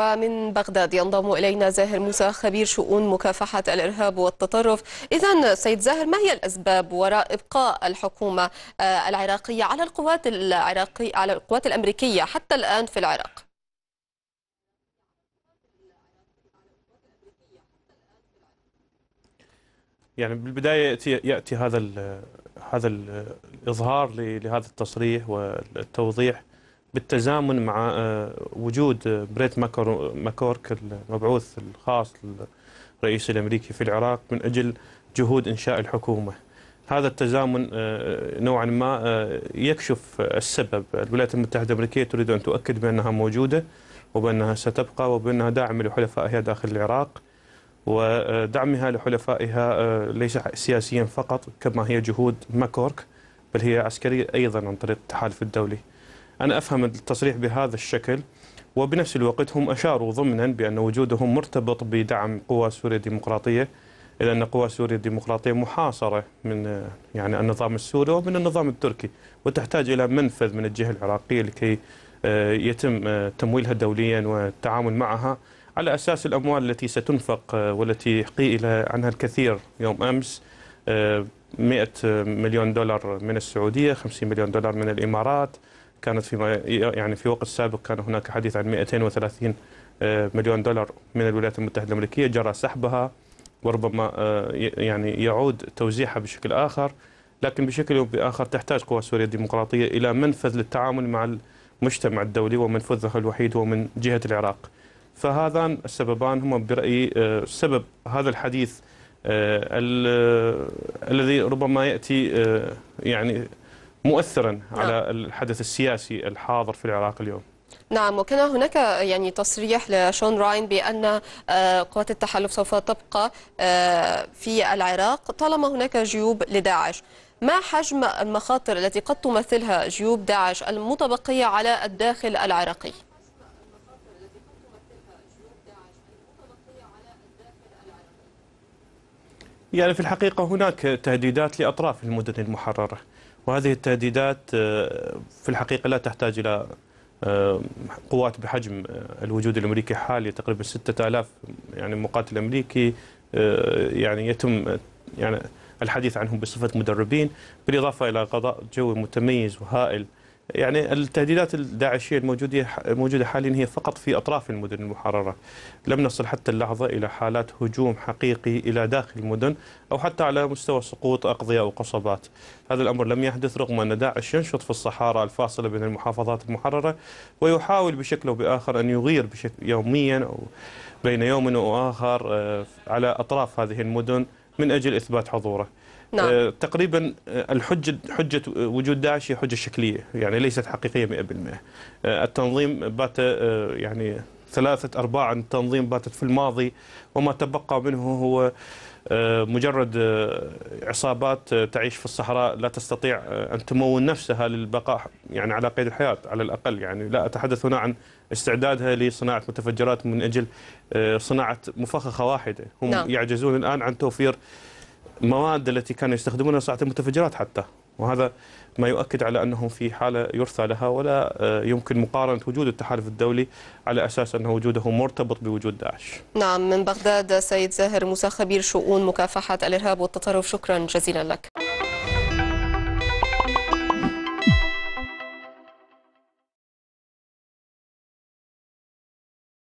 ومن بغداد ينضم إلينا زاهر موسى خبير شؤون مكافحة الإرهاب والتطرف إذا سيد زاهر ما هي الأسباب وراء إبقاء الحكومة آه، العراقية على القوات العراقية على القوات الأمريكية حتى الآن في العراق يعني بالبدايه ياتي ياتي هذا هذا الاظهار لهذا التصريح والتوضيح بالتزامن مع آه، وجود آه، بريت ماكورك المبعوث الخاص للرئيس الامريكي في العراق من اجل جهود انشاء الحكومه. هذا التزامن آه، نوعا ما يكشف السبب، الولايات المتحده الامريكيه تريد ان تؤكد بانها موجوده وبانها ستبقى وبانها داعمه لحلفائها داخل العراق ودعمها لحلفائها ليس سياسيا فقط كما هي جهود ماكورك بل هي عسكريه ايضا عن طريق التحالف الدولي. أنا أفهم التصريح بهذا الشكل وبنفس الوقت هم أشاروا ضمنا بأن وجودهم مرتبط بدعم قوى سوريا الديمقراطية إلى أن قوى سوريا الديمقراطية محاصرة من يعني النظام السوري ومن النظام التركي وتحتاج إلى منفذ من الجهة العراقية لكي آه، يتم آه، تمويلها دوليا والتعامل معها على أساس الأموال التي ستنفق آه، والتي قيل عنها الكثير يوم أمس 100 مليون دولار من السعودية 50 مليون دولار من الإمارات كانت فيما يعني في وقت سابق كان هناك حديث عن 230 آه، مليون دولار من الولايات المتحده الامريكيه جرى سحبها وربما آه، يعني يعود توزيعها بشكل اخر لكن بشكل او باخر تحتاج قوى سوريا الديمقراطيه الى منفذ للتعامل مع المجتمع الدولي ومنفذها الوحيد هو من جهه العراق. فهذان السببان هما برايي آه، سبب هذا الحديث الذي ربما ياتي يعني مؤثرا نعم. على الحدث السياسي الحاضر في العراق اليوم نعم وكان هناك يعني تصريح لشون راين بأن آه، قوات التحالف سوف تبقى آه، في العراق طالما هناك جيوب لداعش ما حجم المخاطر التي قد تمثلها جيوب داعش المتبقية على الداخل العراقي؟ يعني في الحقيقة هناك تهديدات لأطراف المدن المحررة وهذه التهديدات آه، في الحقيقة لا تحتاج إلى آه، قوات بحجم آه، الوجود الأمريكي حالي تقريبا 6000 يعني مقاتل أمريكي يعني يتم يعني الحديث عنهم بصفة مدربين بالإضافة إلى قضاء جوي متميز وهائل يعني التهديدات الداعشية الموجودة موجودة حاليا هي فقط في أطراف المدن المحررة لم نصل حتى اللحظة إلى حالات هجوم حقيقي إلى داخل المدن أو حتى على مستوى سقوط أقضية أو قصبات هذا الأمر لم يحدث رغم أن داعش ينشط في الصحارى الفاصلة بين المحافظات المحررة ويحاول بشكل أو بآخر أن يغير بشكل يوميا أو بين يوم وآخر آه، على أطراف هذه المدن من أجل إثبات حضوره نعم. آه، تقريبا آه، الحجة حجة وجود داعش هي حجة شكلية يعني ليست حقيقية 100% آه، التنظيم بات يعني ثلاثة أرباع التنظيم باتت في الماضي وما تبقى منه هو مجرد عصابات تعيش في الصحراء لا تستطيع أن تمون نفسها للبقاء يعني على قيد الحياة على الأقل يعني لا أتحدث هنا عن استعدادها لصناعة متفجرات من أجل صناعة مفخخة واحدة هم نعم. يعجزون الآن عن توفير المواد التي كانوا يستخدمونها صناعة المتفجرات حتى وهذا ما يؤكد على أنهم في حالة يرثى لها ولا آه، يمكن مقارنة وجود التحالف الدولي على أساس أن وجوده مرتبط بوجود داعش نعم من بغداد سيد زاهر موسى خبير شؤون مكافحة الإرهاب والتطرف شكرا جزيلا لك